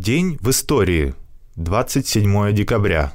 День в истории. 27 декабря.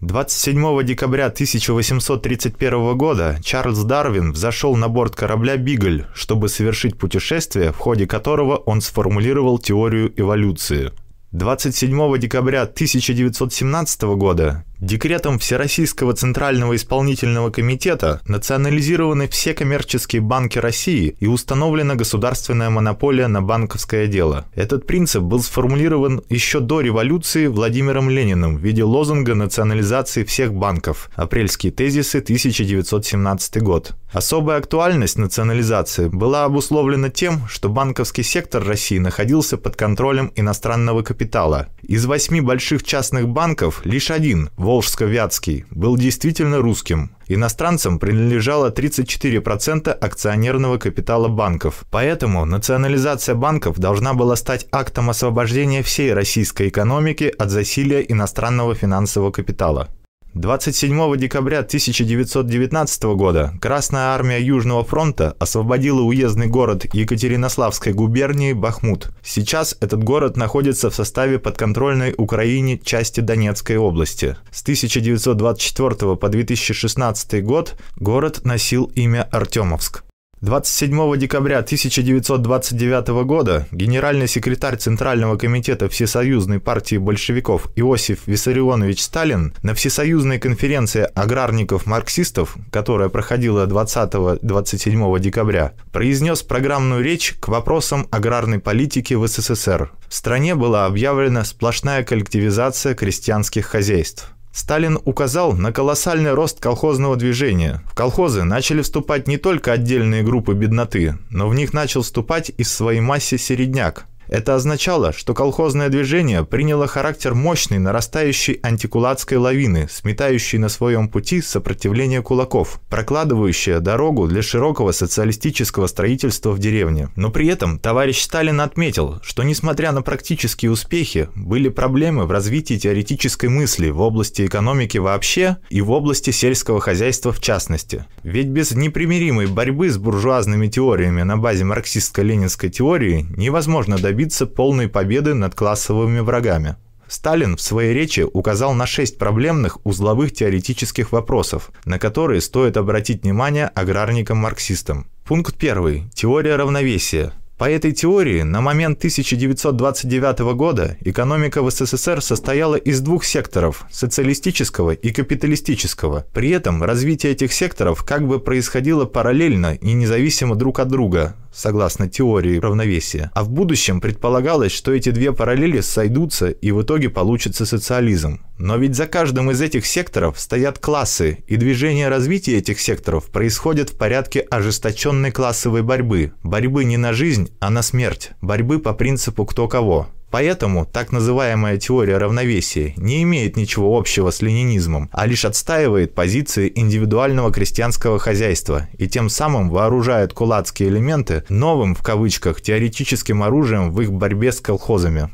27 декабря 1831 года Чарльз Дарвин взошел на борт корабля «Бигль», чтобы совершить путешествие, в ходе которого он сформулировал теорию эволюции. 27 декабря 1917 года Декретом Всероссийского Центрального Исполнительного Комитета национализированы все коммерческие банки России и установлена государственная монополия на банковское дело. Этот принцип был сформулирован еще до революции Владимиром Лениным в виде лозунга национализации всех банков «Апрельские тезисы, 1917 год». Особая актуальность национализации была обусловлена тем, что банковский сектор России находился под контролем иностранного капитала. Из восьми больших частных банков лишь один – Волжско-Вятский, был действительно русским. Иностранцам принадлежало 34% акционерного капитала банков. Поэтому национализация банков должна была стать актом освобождения всей российской экономики от засилия иностранного финансового капитала. 27 декабря 1919 года Красная армия Южного фронта освободила уездный город Екатеринославской губернии Бахмут. Сейчас этот город находится в составе подконтрольной Украине части Донецкой области. С 1924 по 2016 год город носил имя Артемовск. 27 декабря 1929 года генеральный секретарь Центрального комитета Всесоюзной партии большевиков Иосиф Виссарионович Сталин на Всесоюзной конференции аграрников-марксистов, которая проходила 20-27 декабря, произнес программную речь к вопросам аграрной политики в СССР. В стране была объявлена сплошная коллективизация крестьянских хозяйств. Сталин указал на колоссальный рост колхозного движения. В колхозы начали вступать не только отдельные группы бедноты, но в них начал вступать и в своей массе середняк, это означало, что колхозное движение приняло характер мощной нарастающей антикулацкой лавины, сметающей на своем пути сопротивление кулаков, прокладывающая дорогу для широкого социалистического строительства в деревне. Но при этом товарищ Сталин отметил, что несмотря на практические успехи, были проблемы в развитии теоретической мысли в области экономики вообще и в области сельского хозяйства в частности. Ведь без непримиримой борьбы с буржуазными теориями на базе марксистско-ленинской теории невозможно добиться добиться полной победы над классовыми врагами. Сталин в своей речи указал на шесть проблемных узловых теоретических вопросов, на которые стоит обратить внимание аграрникам-марксистам. Пункт первый: Теория равновесия. По этой теории, на момент 1929 года экономика в СССР состояла из двух секторов – социалистического и капиталистического. При этом развитие этих секторов как бы происходило параллельно и независимо друг от друга, согласно теории равновесия. А в будущем предполагалось, что эти две параллели сойдутся и в итоге получится социализм. Но ведь за каждым из этих секторов стоят классы, и движение развития этих секторов происходит в порядке ожесточенной классовой борьбы. Борьбы не на жизнь, жизнь, а на смерть, борьбы по принципу «кто кого». Поэтому так называемая теория равновесия не имеет ничего общего с ленинизмом, а лишь отстаивает позиции индивидуального крестьянского хозяйства и тем самым вооружает кулацкие элементы новым, в кавычках, теоретическим оружием в их борьбе с колхозами.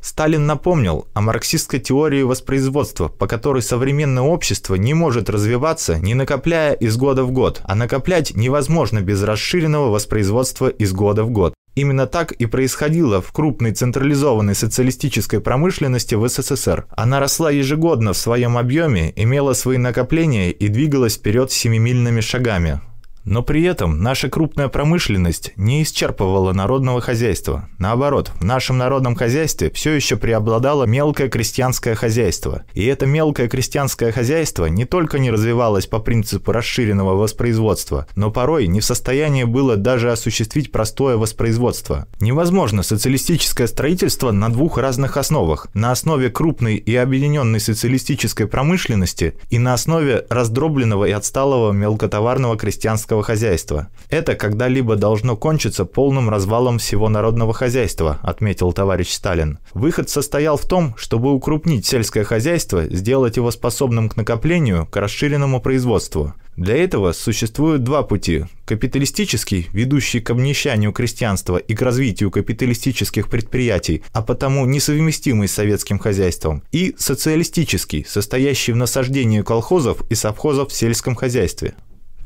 Сталин напомнил о марксистской теории воспроизводства, по которой современное общество не может развиваться, не накопляя из года в год, а накоплять невозможно без расширенного воспроизводства из года в год. Именно так и происходило в крупной централизованной социалистической промышленности в СССР. Она росла ежегодно в своем объеме, имела свои накопления и двигалась вперед семимильными шагами. Но при этом наша крупная промышленность не исчерпывала народного хозяйства. Наоборот, в нашем народном хозяйстве все еще преобладало мелкое крестьянское хозяйство. И это мелкое крестьянское хозяйство не только не развивалось по принципу расширенного воспроизводства, но порой не в состоянии было даже осуществить простое воспроизводство. Невозможно социалистическое строительство на двух разных основах. На основе крупной и объединенной социалистической промышленности и на основе раздробленного и отсталого мелкотоварного крестьянского сельского хозяйства. Это когда-либо должно кончиться полным развалом всего народного хозяйства, отметил товарищ Сталин. Выход состоял в том, чтобы укрупнить сельское хозяйство, сделать его способным к накоплению, к расширенному производству. Для этого существуют два пути. Капиталистический, ведущий к обнищанию крестьянства и к развитию капиталистических предприятий, а потому несовместимый с советским хозяйством, и социалистический, состоящий в насаждении колхозов и совхозов в сельском хозяйстве.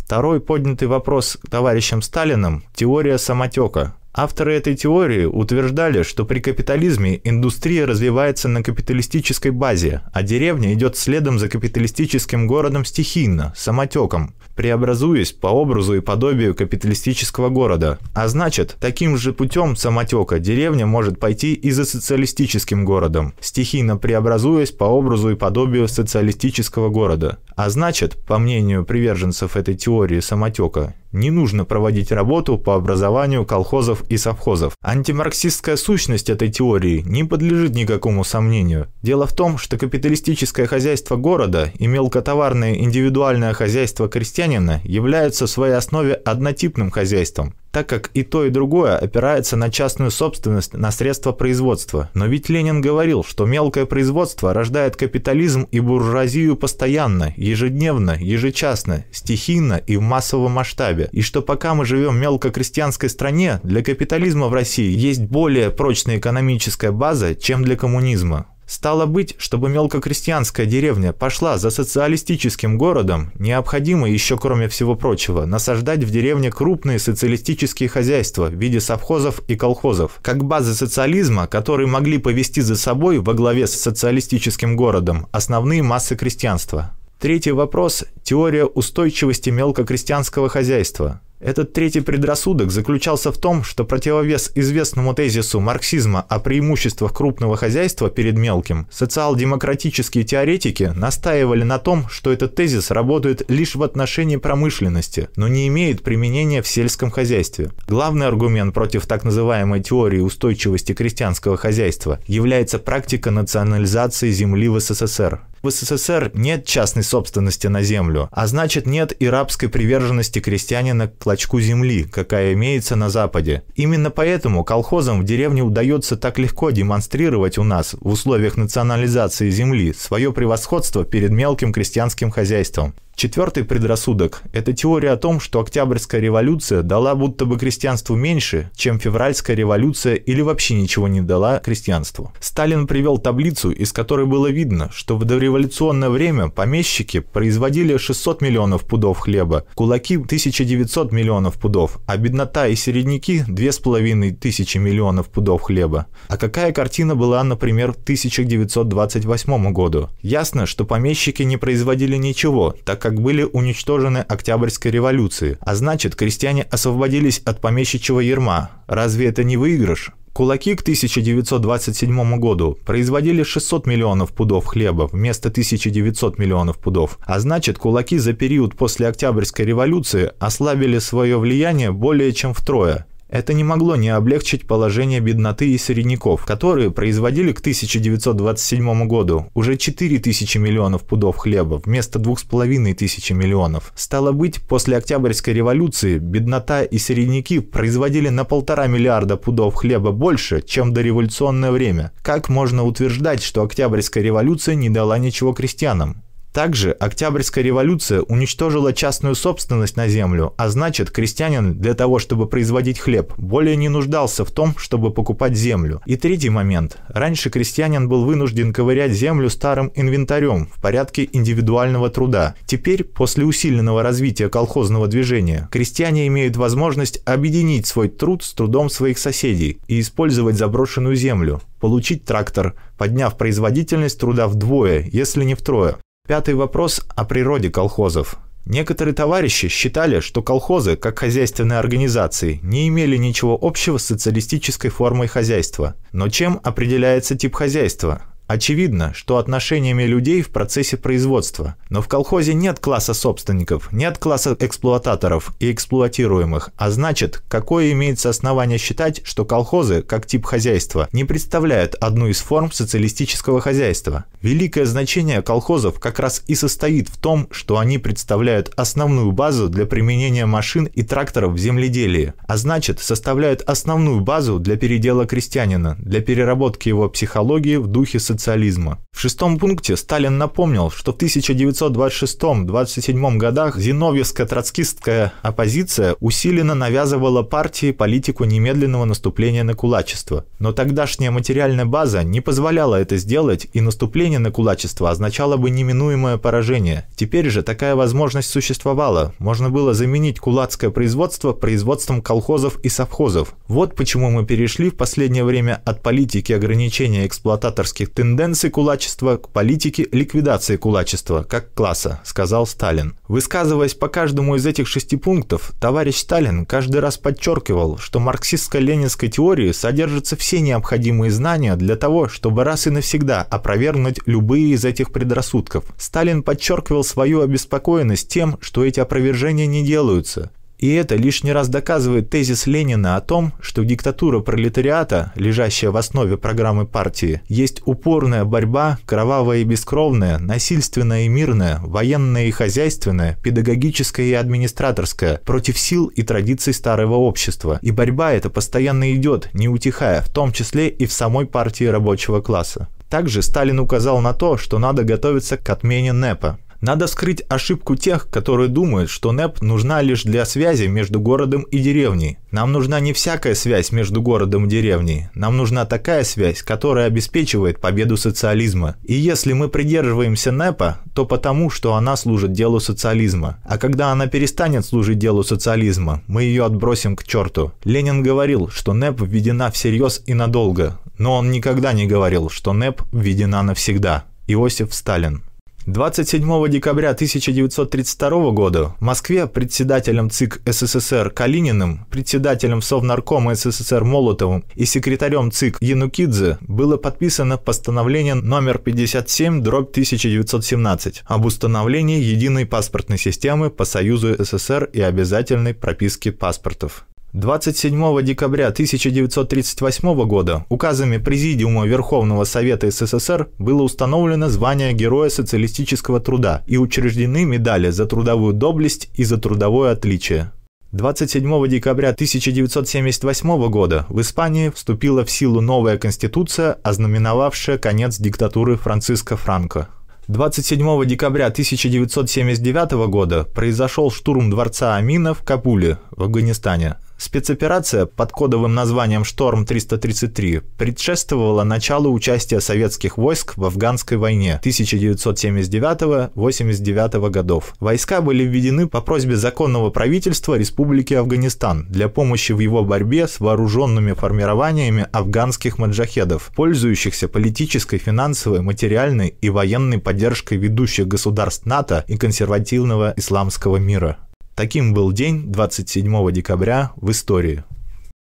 Второй поднятый вопрос товарищем Сталиным – теория самотека, Авторы этой теории утверждали, что при капитализме индустрия развивается на капиталистической базе, а деревня идет следом за капиталистическим городом стихийно, самотеком, преобразуясь по образу и подобию капиталистического города. А значит, таким же путем самотека деревня может пойти и за социалистическим городом, стихийно преобразуясь по образу и подобию социалистического города. А значит, по мнению приверженцев этой теории самотека, не нужно проводить работу по образованию колхозов и совхозов. Антимарксистская сущность этой теории не подлежит никакому сомнению. Дело в том, что капиталистическое хозяйство города и мелкотоварное индивидуальное хозяйство крестьянина являются в своей основе однотипным хозяйством так как и то, и другое опирается на частную собственность на средства производства. Но ведь Ленин говорил, что мелкое производство рождает капитализм и буржуазию постоянно, ежедневно, ежечасно, стихийно и в массовом масштабе. И что пока мы живем в мелкокрестьянской стране, для капитализма в России есть более прочная экономическая база, чем для коммунизма. Стало быть, чтобы мелкокрестьянская деревня пошла за социалистическим городом, необходимо еще, кроме всего прочего, насаждать в деревне крупные социалистические хозяйства в виде совхозов и колхозов, как базы социализма, которые могли повести за собой во главе с социалистическим городом основные массы крестьянства. Третий вопрос – теория устойчивости мелкокрестьянского хозяйства. Этот третий предрассудок заключался в том, что противовес известному тезису марксизма о преимуществах крупного хозяйства перед мелким, социал-демократические теоретики настаивали на том, что этот тезис работает лишь в отношении промышленности, но не имеет применения в сельском хозяйстве. Главный аргумент против так называемой теории устойчивости крестьянского хозяйства является практика национализации земли в СССР. В СССР нет частной собственности на землю, а значит нет и рабской приверженности крестьянина к клочку земли, какая имеется на Западе. Именно поэтому колхозам в деревне удается так легко демонстрировать у нас в условиях национализации земли свое превосходство перед мелким крестьянским хозяйством. Четвертый предрассудок – это теория о том, что Октябрьская революция дала будто бы крестьянству меньше, чем Февральская революция или вообще ничего не дала крестьянству. Сталин привел таблицу, из которой было видно, что в дореволюционное время помещики производили 600 миллионов пудов хлеба, кулаки – 1900 миллионов пудов, а беднота и середняки – 2500 миллионов пудов хлеба. А какая картина была, например, в 1928 году? Ясно, что помещики не производили ничего, так как как были уничтожены Октябрьской революцией, а значит, крестьяне освободились от помещичьего ерма. Разве это не выигрыш? Кулаки к 1927 году производили 600 миллионов пудов хлеба вместо 1900 миллионов пудов, а значит кулаки за период после Октябрьской революции ослабили свое влияние более чем втрое. Это не могло не облегчить положение бедноты и середняков, которые производили к 1927 году уже 4000 миллионов пудов хлеба вместо 2500 миллионов. Стало быть, после Октябрьской революции беднота и середняки производили на полтора миллиарда пудов хлеба больше, чем до революционное время. Как можно утверждать, что Октябрьская революция не дала ничего крестьянам? Также Октябрьская революция уничтожила частную собственность на землю, а значит, крестьянин для того, чтобы производить хлеб, более не нуждался в том, чтобы покупать землю. И третий момент. Раньше крестьянин был вынужден ковырять землю старым инвентарем в порядке индивидуального труда. Теперь, после усиленного развития колхозного движения, крестьяне имеют возможность объединить свой труд с трудом своих соседей и использовать заброшенную землю, получить трактор, подняв производительность труда вдвое, если не втрое. Пятый вопрос о природе колхозов. Некоторые товарищи считали, что колхозы, как хозяйственные организации, не имели ничего общего с социалистической формой хозяйства. Но чем определяется тип хозяйства? Очевидно, что отношениями людей в процессе производства, но в колхозе нет класса собственников, нет класса эксплуататоров и эксплуатируемых, а значит, какое имеется основание считать, что колхозы, как тип хозяйства, не представляют одну из форм социалистического хозяйства. Великое значение колхозов как раз и состоит в том, что они представляют основную базу для применения машин и тракторов в земледелии, а значит, составляют основную базу для передела крестьянина, для переработки его психологии в духе социализма социализма. В шестом пункте Сталин напомнил, что в 1926-27 годах зиновьевско-троцкистская оппозиция усиленно навязывала партии политику немедленного наступления на кулачество. Но тогдашняя материальная база не позволяла это сделать, и наступление на кулачество означало бы неминуемое поражение. Теперь же такая возможность существовала. Можно было заменить кулацкое производство производством колхозов и совхозов. Вот почему мы перешли в последнее время от политики ограничения эксплуататорских тенденций кулачества кулачества к политике ликвидации кулачества как класса, сказал Сталин. Высказываясь по каждому из этих шести пунктов, товарищ Сталин каждый раз подчеркивал, что марксистско-ленинской теории содержатся все необходимые знания для того, чтобы раз и навсегда опровергнуть любые из этих предрассудков. Сталин подчеркивал свою обеспокоенность тем, что эти опровержения не делаются, и это лишний раз доказывает тезис Ленина о том, что диктатура пролетариата, лежащая в основе программы партии, есть упорная борьба, кровавая и бескровная, насильственная и мирная, военная и хозяйственная, педагогическая и администраторская, против сил и традиций старого общества. И борьба эта постоянно идет, не утихая, в том числе и в самой партии рабочего класса. Также Сталин указал на то, что надо готовиться к отмене НЭПа, надо скрыть ошибку тех, которые думают, что НЭП нужна лишь для связи между городом и деревней. Нам нужна не всякая связь между городом и деревней. Нам нужна такая связь, которая обеспечивает победу социализма. И если мы придерживаемся НЭПа, то потому, что она служит делу социализма. А когда она перестанет служить делу социализма, мы ее отбросим к черту. Ленин говорил, что НЭП введена всерьез и надолго. Но он никогда не говорил, что НЭП введена навсегда. Иосиф Сталин 27 декабря 1932 года в Москве председателем ЦИК СССР Калининым, председателем Совнаркома СССР Молотовым и секретарем ЦИК Янукидзе было подписано постановление номер 57 дробь 1917 об установлении единой паспортной системы по Союзу СССР и обязательной прописке паспортов. 27 декабря 1938 года указами Президиума Верховного Совета СССР было установлено звание Героя социалистического труда и учреждены медали за трудовую доблесть и за трудовое отличие. 27 декабря 1978 года в Испании вступила в силу новая конституция, ознаменовавшая конец диктатуры Франциска Франко. 27 декабря 1979 года произошел штурм дворца Амина в Капуле в Афганистане – Спецоперация под кодовым названием «Шторм-333» предшествовала началу участия советских войск в афганской войне 1979-89 годов. Войска были введены по просьбе законного правительства Республики Афганистан для помощи в его борьбе с вооруженными формированиями афганских маджахедов, пользующихся политической, финансовой, материальной и военной поддержкой ведущих государств НАТО и консервативного исламского мира. Таким был день 27 декабря в истории.